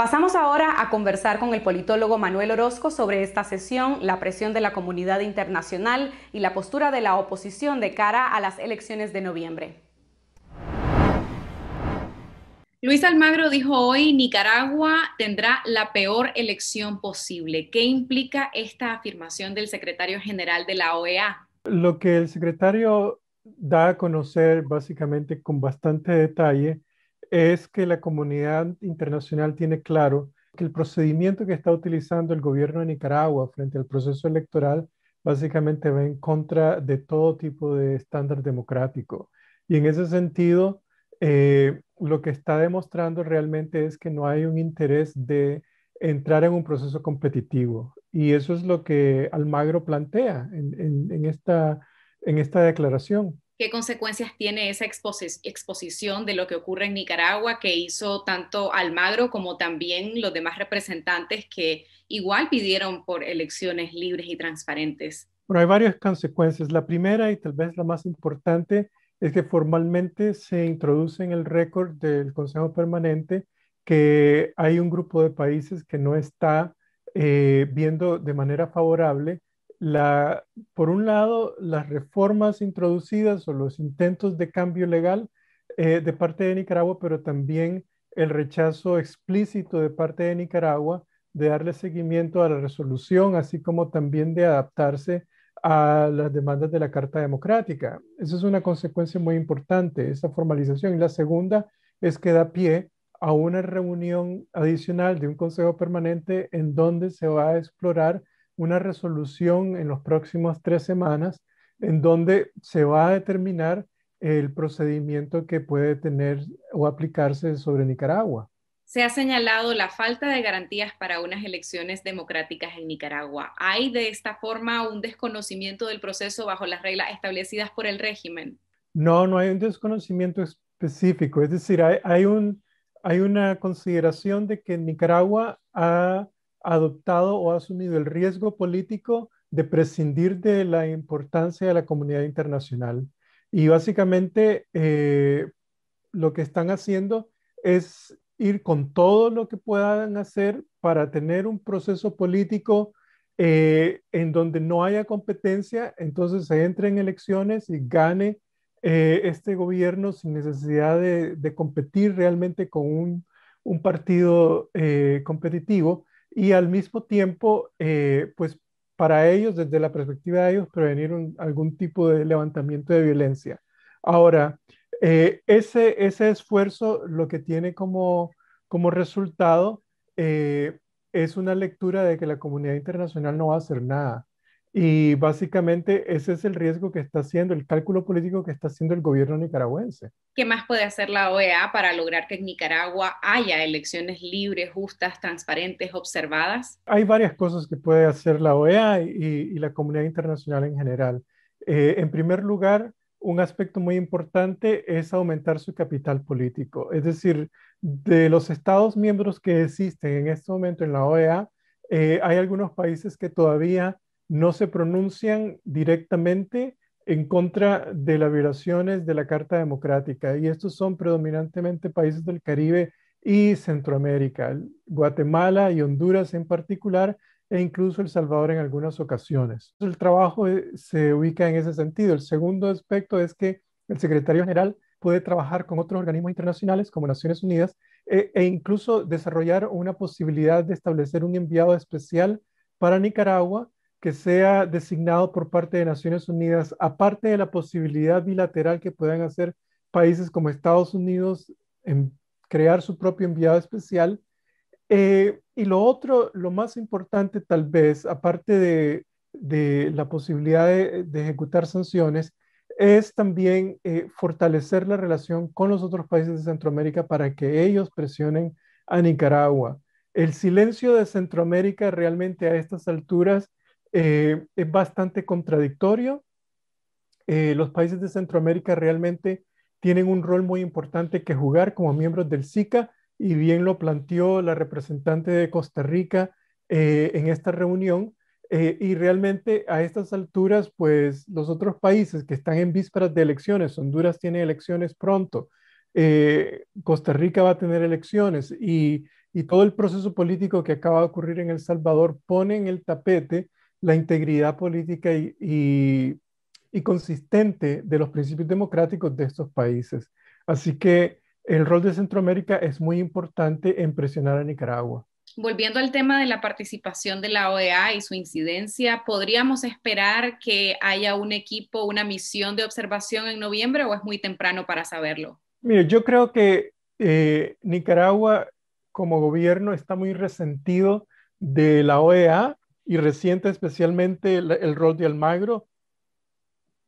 Pasamos ahora a conversar con el politólogo Manuel Orozco sobre esta sesión, la presión de la comunidad internacional y la postura de la oposición de cara a las elecciones de noviembre. Luis Almagro dijo hoy, Nicaragua tendrá la peor elección posible. ¿Qué implica esta afirmación del secretario general de la OEA? Lo que el secretario da a conocer básicamente con bastante detalle es que la comunidad internacional tiene claro que el procedimiento que está utilizando el gobierno de Nicaragua frente al proceso electoral básicamente va en contra de todo tipo de estándar democrático. Y en ese sentido, eh, lo que está demostrando realmente es que no hay un interés de entrar en un proceso competitivo. Y eso es lo que Almagro plantea esta, en esta declaración qué consecuencias tiene esa exposición de lo que ocurre en Nicaragua que hizo tanto Almagro como también los demás representantes que igual pidieron por elecciones libres y transparentes. Bueno, hay varias consecuencias. La primera y tal vez la más importante es que formalmente se introduce en el récord del Consejo Permanente que hay un grupo de países que no está eh, viendo de manera favorable por un lado, las reformas introducidas o los intentos de cambio legal eh, de parte de Nicaragua, pero también el rechazo explícito de parte de Nicaragua de darle seguimiento a la resolución, así como también de adaptarse a las demandas de la Carta Democrática. Esa es una consecuencia muy importante, esa formalización. Y la segunda es que da pie a una reunión adicional de un Consejo Permanente en donde se va a explorar una resolución en los próximos tres semanas en donde se va a determinar el procedimiento que puede tener o aplicarse sobre Nicaragua. Se ha señalado la falta de garantías para unas elecciones democráticas en Nicaragua. ¿Hay de esta forma un desconocimiento del proceso bajo las reglas establecidas por el régimen? No, no hay un desconocimiento específico. Es decir, hay, un, hay una consideración de que Nicaragua ha adoptado o ha asumido el riesgo político de prescindir de la importancia de la comunidad internacional. Y básicamente eh, lo que están haciendo es ir con todo lo que puedan hacer para tener un proceso político eh, en donde no haya competencia, entonces se entre en elecciones y gane eh, este gobierno sin necesidad de, competir realmente con un partido competitivo y al mismo tiempo, eh, pues para ellos, desde la perspectiva de ellos, prevenir algún tipo de levantamiento de violencia. Ahora, eh, ese, esfuerzo lo que tiene como, como resultado eh, es una lectura de que la comunidad internacional no va a hacer nada. Y básicamente ese es el riesgo que está haciendo, el cálculo político que está haciendo el gobierno nicaragüense. ¿Qué más puede hacer la OEA para lograr que en Nicaragua haya elecciones libres, justas, transparentes, observadas? Hay varias cosas que puede hacer la OEA y, la comunidad internacional en general. Eh, en primer lugar, un aspecto muy importante es aumentar su capital político. Es decir, de los estados miembros que existen en este momento en la OEA, eh, hay algunos países que todavía no se pronuncian directamente en contra de las violaciones de la Carta Democrática. Y estos son predominantemente países del Caribe y Centroamérica, Guatemala y Honduras en particular, e incluso El Salvador en algunas ocasiones. El trabajo eh, se ubica en ese sentido. El segundo aspecto es que el secretario general puede trabajar con otros organismos internacionales como Naciones Unidas e, e incluso desarrollar una posibilidad de establecer un enviado especial para Nicaragua que sea designado por parte de Naciones Unidas, aparte de la posibilidad bilateral que puedan hacer países como Estados Unidos en crear su propio enviado especial. Eh, y lo otro, lo más importante tal vez, aparte de, la posibilidad de, ejecutar sanciones, es también eh, fortalecer la relación con los otros países de Centroamérica para que ellos presionen a Nicaragua. El silencio de Centroamérica realmente a estas alturas eh, es bastante contradictorio. Eh, los países de Centroamérica realmente tienen un rol muy importante que jugar como miembros del SICA y bien lo planteó la representante de Costa Rica eh, en esta reunión. y realmente a estas alturas, pues los otros países que están en vísperas de elecciones, Honduras tiene elecciones pronto, Costa Rica va a tener elecciones y, y, todo el proceso político que acaba de ocurrir en El Salvador pone en el tapete la integridad política y, consistente de los principios democráticos de estos países. Así que el rol de Centroamérica es muy importante en presionar a Nicaragua. Volviendo al tema de la participación de la OEA y su incidencia, ¿podríamos esperar que haya un equipo, una misión de observación en noviembre o es muy temprano para saberlo? Mire, yo creo que eh, Nicaragua como gobierno está muy resentido de la OEA y reciente especialmente el, rol de Almagro.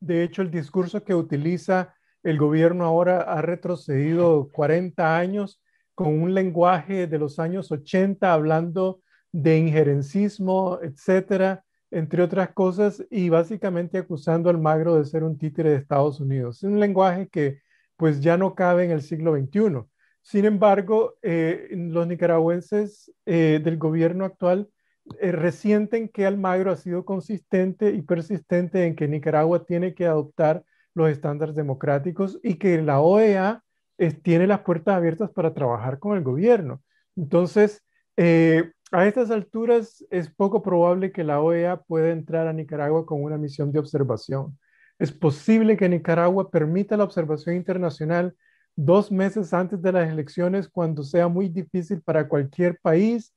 De hecho, el discurso que utiliza el gobierno ahora ha retrocedido 40 años con un lenguaje de los años 80 hablando de injerencismo, etcétera, entre otras cosas, y básicamente acusando a Almagro de ser un títere de Estados Unidos. Es un lenguaje que pues ya no cabe en el siglo XXI. Sin embargo, eh, los nicaragüenses eh, del gobierno actual eh, resienten que Almagro ha sido consistente y persistente en que Nicaragua tiene que adoptar los estándares democráticos y que la OEA tiene las puertas abiertas para trabajar con el gobierno. Entonces, eh, a estas alturas es poco probable que la OEA pueda entrar a Nicaragua con una misión de observación. Es posible que Nicaragua permita la observación internacional dos meses antes de las elecciones cuando sea muy difícil para cualquier país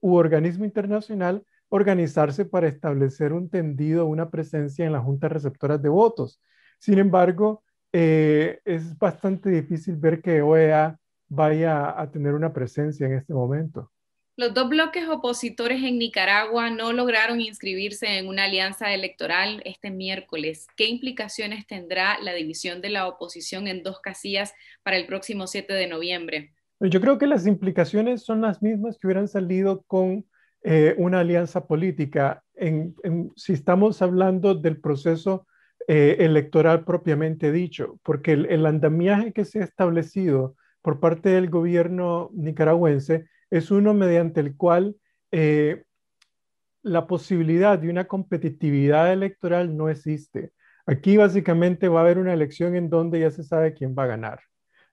u organismo internacional organizarse para establecer un tendido, una presencia en la Junta Receptora de votos. Sin embargo, eh, es bastante difícil ver que OEA vaya a tener una presencia en este momento. Los dos bloques opositores en Nicaragua no lograron inscribirse en una alianza electoral este miércoles. ¿Qué implicaciones tendrá la división de la oposición en dos casillas para el próximo 7 de noviembre? Pues yo creo que las implicaciones son las mismas que hubieran salido con eh, una alianza política. En, si estamos hablando del proceso eh, electoral propiamente dicho, porque el, andamiaje que se ha establecido por parte del gobierno nicaragüense es uno mediante el cual eh, la posibilidad de una competitividad electoral no existe. Aquí básicamente va a haber una elección en donde ya se sabe quién va a ganar.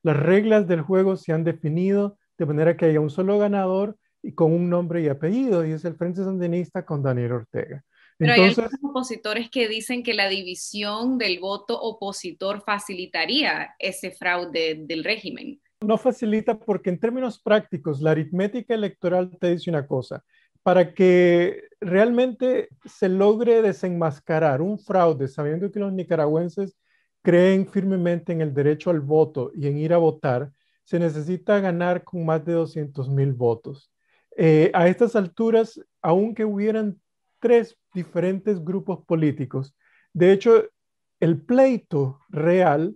Las reglas del juego se han definido de manera que haya un solo ganador y con un nombre y apellido, y es el Frente Sandinista con Daniel Ortega. Pero hay opositores que dicen que la división del voto opositor facilitaría ese fraude del régimen. No facilita porque en términos prácticos la aritmética electoral te dice una cosa. Para que realmente se logre desenmascarar un fraude, sabiendo que los nicaragüenses creen firmemente en el derecho al voto y en ir a votar, se necesita ganar con más de 200 mil votos. Eh, a estas alturas, aunque hubieran tres diferentes grupos políticos, de hecho, el pleito real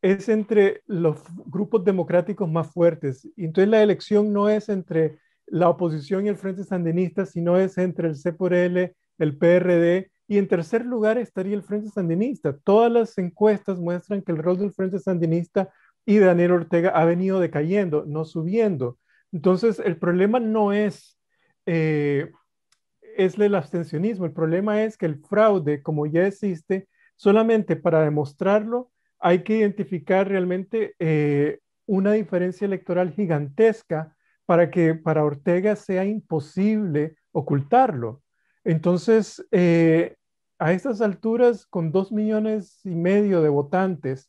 es entre los grupos democráticos más fuertes. entonces la elección no es entre la oposición y el Frente Sandinista, sino es entre el CPRL, el PRD y en tercer lugar estaría el Frente Sandinista. Todas las encuestas muestran que el rol del Frente Sandinista y Daniel Ortega ha venido decayendo, no subiendo. Entonces, el problema no es, eh, es el abstencionismo, el problema es que el fraude, como ya existe, solamente para demostrarlo hay que identificar realmente eh, una diferencia electoral gigantesca para que para Ortega sea imposible ocultarlo. Entonces, eh, a estas alturas, con dos millones y medio de votantes,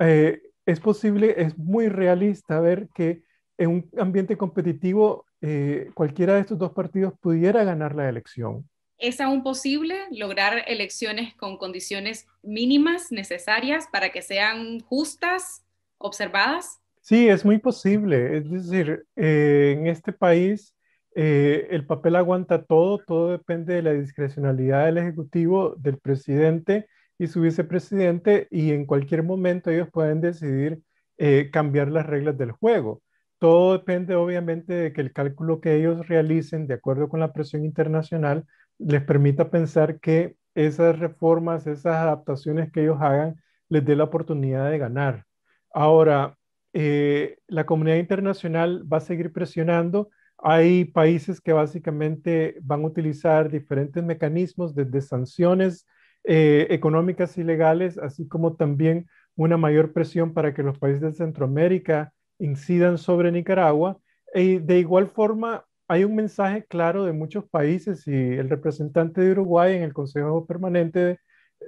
eh, es posible, es muy realista ver que en un ambiente competitivo eh, cualquiera de estos dos partidos pudiera ganar la elección. ¿Es aún posible lograr elecciones con condiciones mínimas necesarias para que sean justas, observadas? Sí, es muy posible. Es decir, en este país eh, el papel aguanta todo, todo depende de la discrecionalidad del Ejecutivo, del presidente y su vicepresidente, y en cualquier momento ellos pueden decidir eh, cambiar las reglas del juego. Todo depende obviamente de que el cálculo que ellos realicen de acuerdo con la presión internacional les permita pensar que esas reformas, esas adaptaciones que ellos hagan, les dé la oportunidad de ganar. Ahora, eh, la comunidad internacional va a seguir presionando hay países que básicamente van a utilizar diferentes mecanismos desde sanciones eh, económicas y legales, así como también una mayor presión para que los países de Centroamérica incidan sobre Nicaragua. de igual forma, hay un mensaje claro de muchos países y el representante de Uruguay en el Consejo Permanente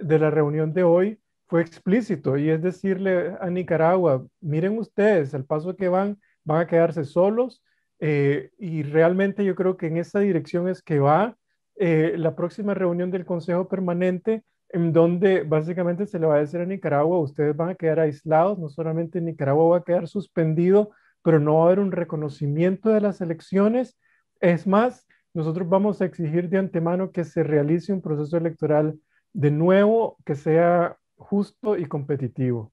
de la reunión de hoy fue explícito y es decirle a Nicaragua, miren ustedes, al paso que van, van a quedarse solos eh, y realmente yo creo que en esa dirección es que va eh, la próxima reunión del Consejo Permanente, en donde básicamente se le va a decir a Nicaragua, ustedes van a quedar aislados, no solamente Nicaragua va a quedar suspendido, pero no va a haber un reconocimiento de las elecciones. Es más, nosotros vamos a exigir de antemano que se realice un proceso electoral de nuevo, que sea justo y competitivo.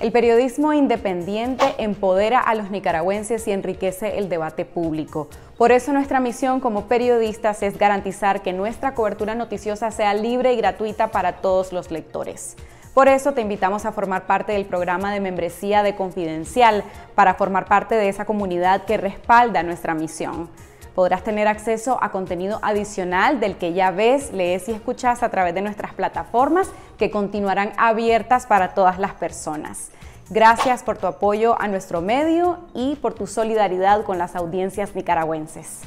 El periodismo independiente empodera a los nicaragüenses y enriquece el debate público. Por eso nuestra misión como periodistas es garantizar que nuestra cobertura noticiosa sea libre y gratuita para todos los lectores. Por eso te invitamos a formar parte del programa de membresía de Confidencial, para formar parte de esa comunidad que respalda nuestra misión podrás tener acceso a contenido adicional del que ya ves, lees y escuchas a través de nuestras plataformas que continuarán abiertas para todas las personas. Gracias por tu apoyo a nuestro medio y por tu solidaridad con las audiencias nicaragüenses.